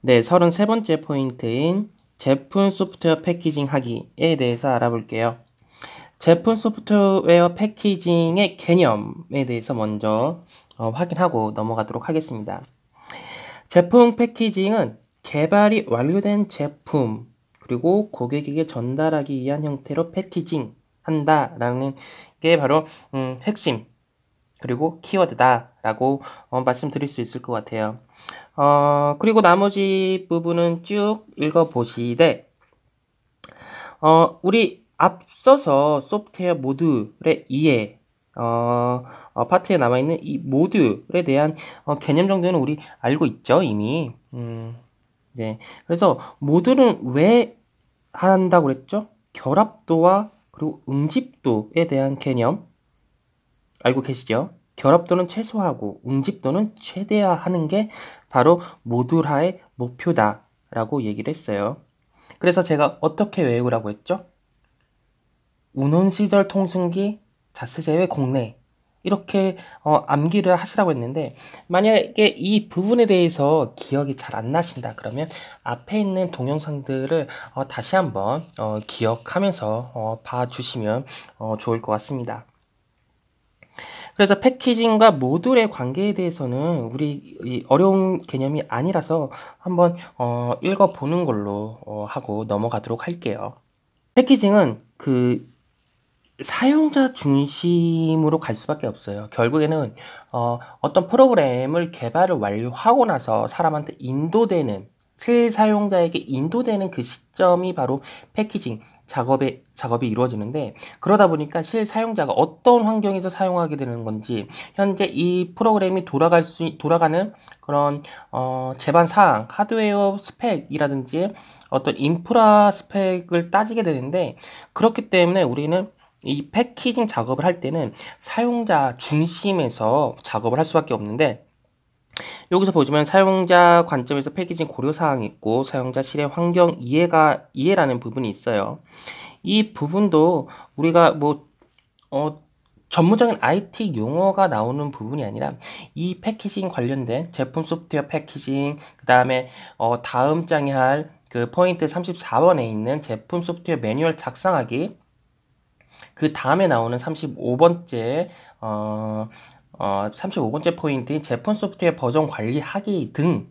네, 33번째 포인트인 제품 소프트웨어 패키징 하기에 대해서 알아볼게요. 제품 소프트웨어 패키징의 개념에 대해서 먼저 어, 확인하고 넘어가도록 하겠습니다. 제품 패키징은 개발이 완료된 제품 그리고 고객에게 전달하기 위한 형태로 패키징 한다라는 게 바로 음, 핵심 그리고 키워드다라고 어, 말씀드릴 수 있을 것 같아요. 어, 그리고 나머지 부분은 쭉 읽어보시되 어, 우리 앞서서 소프트웨어 모듈의 이해 어, 어, 파트에 남아있는 이 모듈에 대한 어, 개념 정도는 우리 알고 있죠 이미 음, 네. 그래서 모듈은 왜 한다고 그랬죠? 결합도와 그리고 응집도에 대한 개념 알고 계시죠? 결합도는 최소화하고 응집도는 최대화하는 게 바로 모듈화의 목표다라고 얘기를 했어요. 그래서 제가 어떻게 외우라고 했죠? 운혼 시절 통승기 자스제외 공내 이렇게 어, 암기를 하시라고 했는데 만약에 이 부분에 대해서 기억이 잘 안 나신다 그러면 앞에 있는 동영상들을 어, 다시 한번 어, 기억하면서 어, 봐주시면 어, 좋을 것 같습니다. 그래서 패키징과 모듈의 관계에 대해서는 우리 어려운 개념이 아니라서 한번 어, 읽어보는 걸로 어, 하고 넘어가도록 할게요. 패키징은 그 사용자 중심으로 갈 수밖에 없어요. 결국에는 어, 어떤 프로그램을 개발을 완료하고 나서 사람한테 인도되는 실사용자에게 인도되는 그 시점이 바로 패키징, 작업에, 작업이 이루어지는데 그러다 보니까 실 사용자가 어떤 환경에서 사용하게 되는 건지 현재 이 프로그램이 돌아갈 수 돌아가는 그런 어, 제반 사항, 하드웨어 스펙이라든지 어떤 인프라 스펙을 따지게 되는데 그렇기 때문에 우리는 이 패키징 작업을 할 때는 사용자 중심에서 작업을 할 수밖에 없는데 여기서 보시면 사용자 관점에서 패키징 고려사항이 있고 사용자 실의 환경 이해가 이해라는 부분이 있어요. 이 부분도 우리가 뭐 어, 전문적인 IT 용어가 나오는 부분이 아니라 이 패키징 관련된 제품 소프트웨어 패키징 그 다음에 어, 다음 장에 할 그 포인트 34번에 있는 제품 소프트웨어 매뉴얼 작성하기 그 다음에 나오는 35번째 어, 어, 35번째 포인트인 제품 소프트웨어 버전 관리하기 등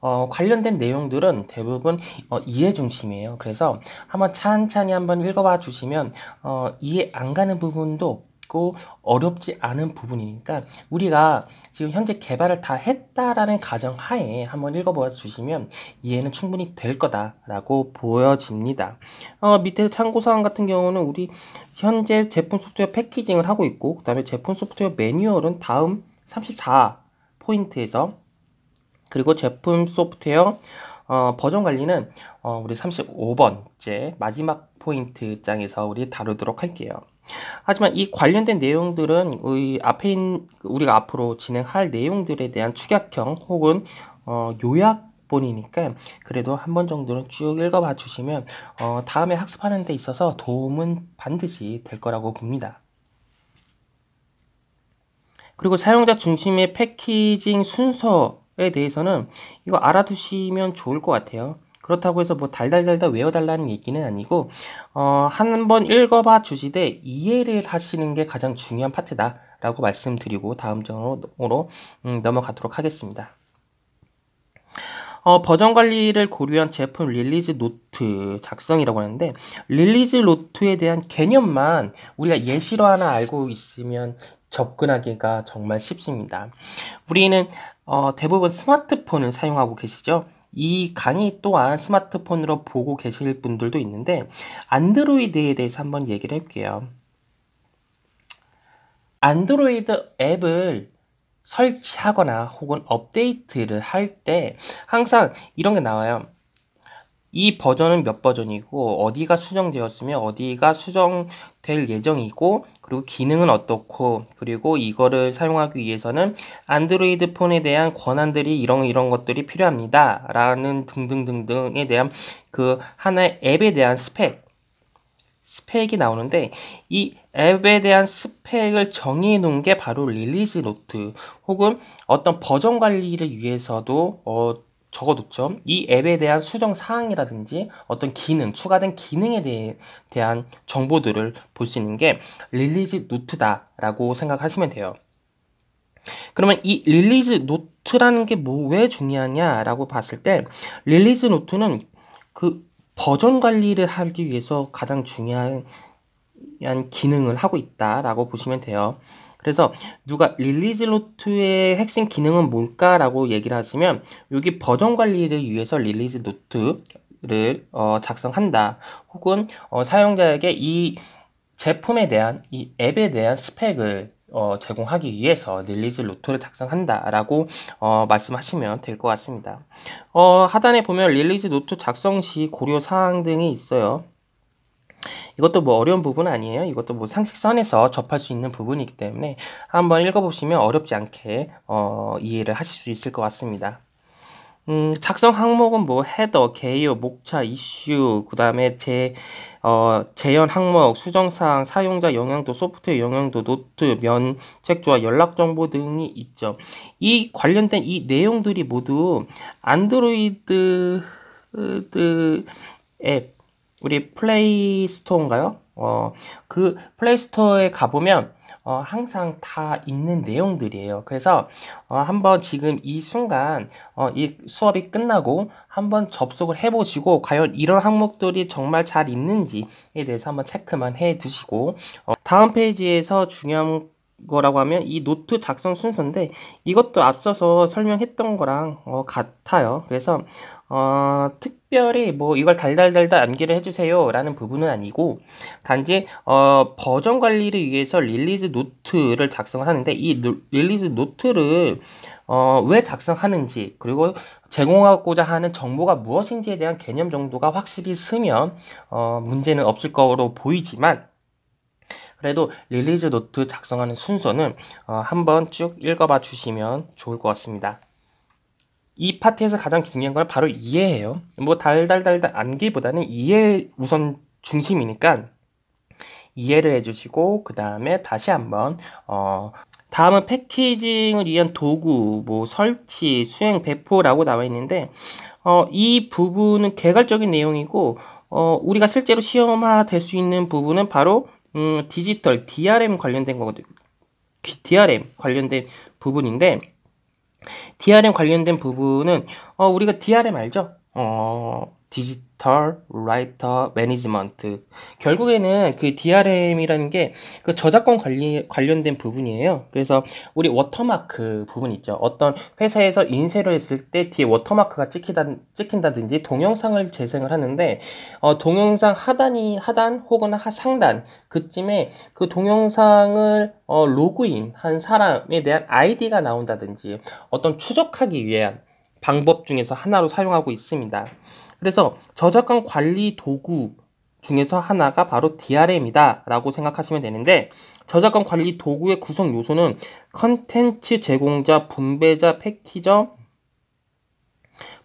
어, 관련된 내용들은 대부분 어, 이해 중심이에요. 그래서 한번 찬찬히 한번 읽어봐 주시면 어, 이해 안 가는 부분도 있고 어렵지 않은 부분이니까 그러니까 우리가 지금 현재 개발을 다 했다라는 가정 하에 한번 읽어봐 주시면 이해는 충분히 될 거다라고 보여집니다. 어, 밑에 참고사항 같은 경우는 우리 현재 제품 소프트웨어 패키징을 하고 있고 그 다음에 제품 소프트웨어 매뉴얼은 다음 34 포인트에서 그리고 제품 소프트웨어 어, 버전 관리는 어, 우리 35번째 마지막 포인트 장에서 우리 다루도록 할게요. 하지만 이 관련된 내용들은 앞에 있 우리가 앞으로 진행할 내용들에 대한 축약형 혹은 어, 요약 본이니까 그래도 한 번 정도는 쭉 읽어봐 주시면 어, 다음에 학습하는 데 있어서 도움은 반드시 될 거라고 봅니다. 그리고 사용자 중심의 패키징 순서에 대해서는 이거 알아두시면 좋을 것 같아요. 그렇다고 해서 뭐 달달달달 외워달라는 얘기는 아니고 어, 한 번 읽어봐 주시되 이해를 하시는 게 가장 중요한 파트다 라고 말씀드리고 다음 장으로 음, 넘어가도록 하겠습니다. 어, 버전 관리를 고려한 제품 릴리즈 노트 작성이라고 하는데 릴리즈 노트에 대한 개념만 우리가 예시로 하나 알고 있으면 접근하기가 정말 쉽습니다. 우리는 어, 대부분 스마트폰을 사용하고 계시죠? 이 강의 또한 스마트폰으로 보고 계실 분들도 있는데 안드로이드에 대해서 한번 얘기를 해볼게요. 안드로이드 앱을 설치하거나 혹은 업데이트를 할 때 항상 이런 게 나와요. 이 버전은 몇 버전이고 어디가 수정되었으며 어디가 수정될 예정이고 그리고 기능은 어떻고 그리고 이거를 사용하기 위해서는 안드로이드 폰에 대한 권한들이 이런 이런 것들이 필요합니다 라는 등등등등에 대한 그 하나의 앱에 대한 스펙 스펙이 나오는데 이 앱에 대한 스펙을 정의해 놓은 게 바로 릴리즈 노트 혹은 어떤 버전 관리를 위해서도 어, 적어뒀죠. 이 앱에 대한 수정 사항이라든지 어떤 기능, 추가된 기능에 대해, 대한 정보들을 볼 수 있는 게 릴리즈 노트다라고 생각하시면 돼요. 그러면 이 릴리즈 노트라는 게 뭐 왜 중요하냐라고 봤을 때 릴리즈 노트는 그 버전 관리를 하기 위해서 가장 중요한 기능을 하고 있다라고 보시면 돼요. 그래서 누가 릴리즈노트의 핵심 기능은 뭘까라고 얘기를 하시면 여기 버전 관리를 위해서 릴리즈노트를 어, 작성한다. 혹은 어, 사용자에게 이 제품에 대한 이 앱에 대한 스펙을 어, 제공하기 위해서 릴리즈 노트를 작성한다라고 어, 말씀하시면 될 것 같습니다. 어, 하단에 보면 릴리즈 노트 작성 시 고려 사항 등이 있어요. 이것도 뭐 어려운 부분 아니에요. 이것도 뭐 상식선에서 접할 수 있는 부분이기 때문에 한번 읽어보시면 어렵지 않게 어, 이해를 하실 수 있을 것 같습니다. 음, 작성 항목은 뭐 헤더, 개요, 목차, 이슈, 그 다음에 제, 어, 재현 항목, 수정사항, 사용자 영향도, 소프트웨어 영향도, 노트, 면책조와 연락정보 등이 있죠. 이 관련된 이 내용들이 모두 안드로이드 앱, 우리 플레이 스토어인가요? 어, 그 플레이 스토어에 가보면 어, 항상 다 있는 내용들이에요. 그래서 어, 한번 지금 이 순간 어, 이 수업이 끝나고 한번 접속을 해보시고 과연 이런 항목들이 정말 잘 있는지에 대해서 한번 체크만 해두시고 어, 다음 페이지에서 중요한 거라고 하면 이 노트 작성 순서인데 이것도 앞서서 설명했던 거랑 어, 같아요. 그래서 어, 특 특별히 뭐 이걸 달달달달 암기를 해주세요 라는 부분은 아니고 단지 어, 버전 관리를 위해서 릴리즈 노트를 작성을 하는데 이 노, 릴리즈 노트를 어, 왜 작성하는지 그리고 제공하고자 하는 정보가 무엇인지에 대한 개념 정도가 확실히 쓰면 어, 문제는 없을 거로 보이지만 그래도 릴리즈 노트 작성하는 순서는 어, 한번 쭉 읽어봐 주시면 좋을 것 같습니다. 이 파트에서 가장 중요한 건 바로 이해예요. 뭐 달달달달 암기보다는 이해 우선 중심이니까 이해를 해주시고 그 다음에 다시 한번 어 다음은 패키징을 위한 도구, 뭐 설치, 수행, 배포라고 나와 있는데 어, 이 부분은 개괄적인 내용이고 어, 우리가 실제로 시험화될 수 있는 부분은 바로 음, 디지털 DRM 관련된 거거든요. DRM 관련된 부분인데 DRM 관련된 부분은 어, 우리가 DRM 알죠? 어, 디지털 라이터 매니지먼트 결국에는 그 DRM이라는 게 그 저작권 관리 관련된 부분이에요. 그래서 우리 워터마크 부분 있죠. 어떤 회사에서 인쇄를 했을 때 뒤에 워터마크가 찍히다, 찍힌다든지 동영상을 재생을 하는데 어, 동영상 하단이 하단 혹은 하, 상단 그쯤에 그 동영상을 어, 로그인한 사람에 대한 아이디가 나온다든지 어떤 추적하기 위한 방법 중에서 하나로 사용하고 있습니다. 그래서 저작권 관리 도구 중에서 하나가 바로 DRM이다 라고 생각하시면 되는데 저작권 관리 도구의 구성 요소는 컨텐츠 제공자, 분배자, 패키저,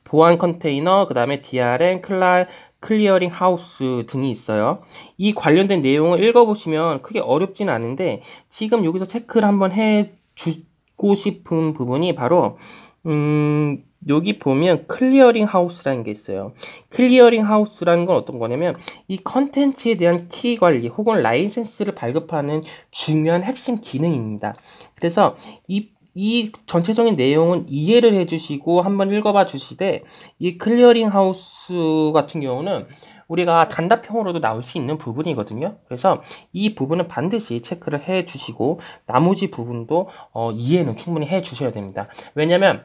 보안 컨테이너, 그 다음에 DRM, 클라, 클리어링 하우스 등이 있어요. 이 관련된 내용을 읽어보시면 크게 어렵진 않은데 지금 여기서 체크를 한번 해주고 싶은 부분이 바로 음, 여기 보면 클리어링 하우스라는 게 있어요. 클리어링 하우스라는 건 어떤 거냐면 이 컨텐츠에 대한 키 관리 혹은 라이센스를 발급하는 중요한 핵심 기능입니다. 그래서 이, 이 전체적인 내용은 이해를 해주시고 한번 읽어봐 주시되 이 클리어링 하우스 같은 경우는 우리가 단답형으로도 나올 수 있는 부분이거든요. 그래서 이 부분은 반드시 체크를 해 주시고 나머지 부분도 어, 이해는 충분히 해 주셔야 됩니다. 왜냐면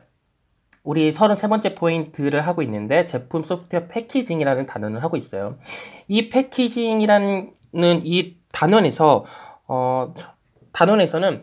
우리 33번째 포인트를 하고 있는데 제품 소프트웨어 패키징이라는 단어을 하고 있어요. 이 패키징이라는 이 단원에서 어, 단원에서는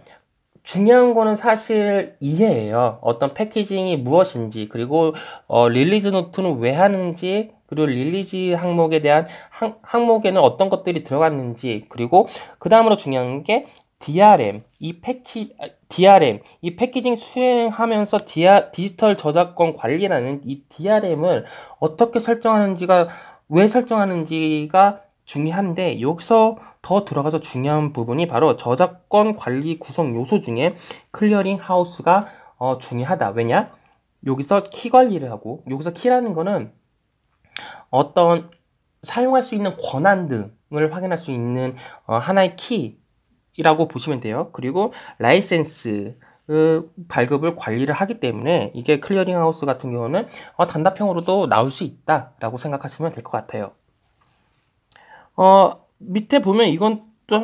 중요한 거는 사실 이해예요. 어떤 패키징이 무엇인지 그리고 어, 릴리즈 노트는 왜 하는지 그리고 릴리즈 항목에 대한 항, 항목에는 어떤 것들이 들어갔는지 그리고 그 다음으로 중요한 게 DRM 이 패키 DRM 아, 이 패키징 수행하면서 디아, 디지털 저작권 관리라는 이 DRM을 어떻게 설정하는지가 왜 설정하는지가 중요한데 여기서 더 들어가서 중요한 부분이 바로 저작권 관리 구성 요소 중에 클리어링 하우스가 어, 중요하다. 왜냐? 여기서 키 관리를 하고 여기서 키라는 거는 어떤 사용할 수 있는 권한 등을 확인할 수 있는 어, 하나의 키 이라고 보시면 돼요. 그리고 라이센스 어, 발급을 관리를 하기 때문에 이게 클리어링 하우스 같은 경우는 어, 단답형으로도 나올 수 있다라고 생각하시면 될 것 같아요. 어, 밑에 보면 이건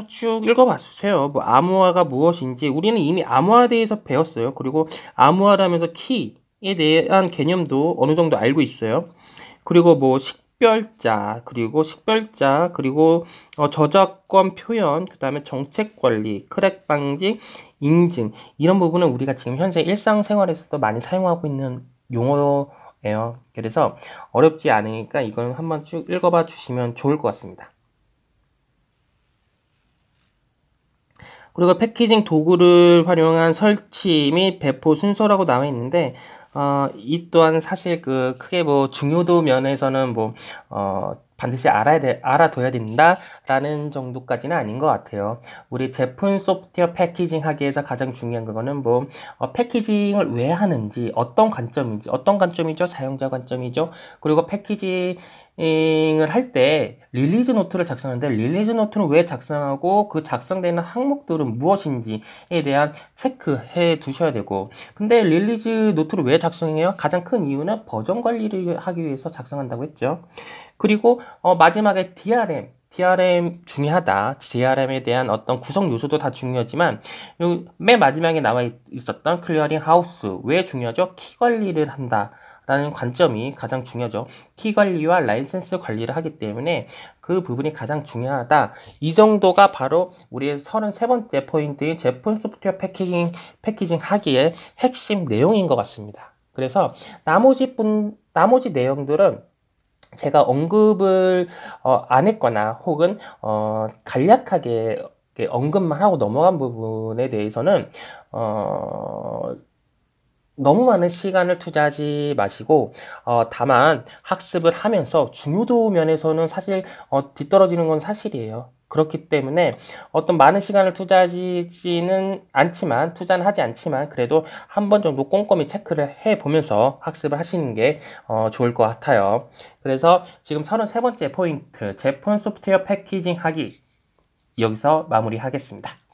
쭉 읽어봐주세요. 뭐 암호화가 무엇인지 우리는 이미 암호화에 대해서 배웠어요. 그리고 암호화라면서 키에 대한 개념도 어느 정도 알고 있어요. 그리고 뭐 식, 식별자 그리고 식별자 그리고 어, 저작권 표현 그 다음에 정책관리 크랙 방지 인증 이런 부분은 우리가 지금 현재 일상생활에서도 많이 사용하고 있는 용어예요 그래서 어렵지 않으니까 이거 한번 쭉 읽어봐 주시면 좋을 것 같습니다 그리고 패키징 도구를 활용한 설치 및 배포 순서라고 나와 있는데 어, 이 또한 사실 그 크게 뭐 중요도 면에서는 뭐 어, 반드시 알아야 돼, 알아둬야 된다라는 정도까지는 아닌 것 같아요. 우리 제품 소프트웨어 패키징 하기에서 가장 중요한 그거는 뭐 어, 패키징을 왜 하는지, 어떤 관점인지, 어떤 관점이죠? 사용자 관점이죠. 그리고 패키징 을할때 릴리즈 노트를 작성하는데 릴리즈 노트는 왜 작성하고 그 작성되는 항목들은 무엇인지에 대한 체크해 두셔야 되고 근데 릴리즈 노트를 왜 작성해요? 가장 큰 이유는 버전 관리를 하기 위해서 작성한다고 했죠 그리고 어, 마지막에 DRM DRM 중요하다. DRM에 대한 어떤 구성 요소도 다 중요하지만 맨 마지막에 나와 있었던 클리어링 하우스 왜 중요하죠? 키 관리를 한다. 라는 관점이 가장 중요하죠. 키 관리와 라이센스 관리를 하기 때문에 그 부분이 가장 중요하다. 이 정도가 바로 우리의 33번째 포인트인 제품 소프트웨어 패키징, 패키징 하기에 핵심 내용인 것 같습니다. 그래서 나머지 분, 나머지 내용들은 제가 언급을 어, 안 했거나 혹은 어, 간략하게 언급만 하고 넘어간 부분에 대해서는 어, 너무 많은 시간을 투자하지 마시고 어, 다만 학습을 하면서 중요도 면에서는 사실 어, 뒤떨어지는 건 사실이에요. 그렇기 때문에 어떤 많은 시간을 투자하지는 않지만 투자는 하지 않지만 그래도 한 번 정도 꼼꼼히 체크를 해 보면서 학습을 하시는 게 어, 좋을 것 같아요. 그래서 지금 33번째 포인트 제품 소프트웨어 패키징 하기 여기서 마무리하겠습니다.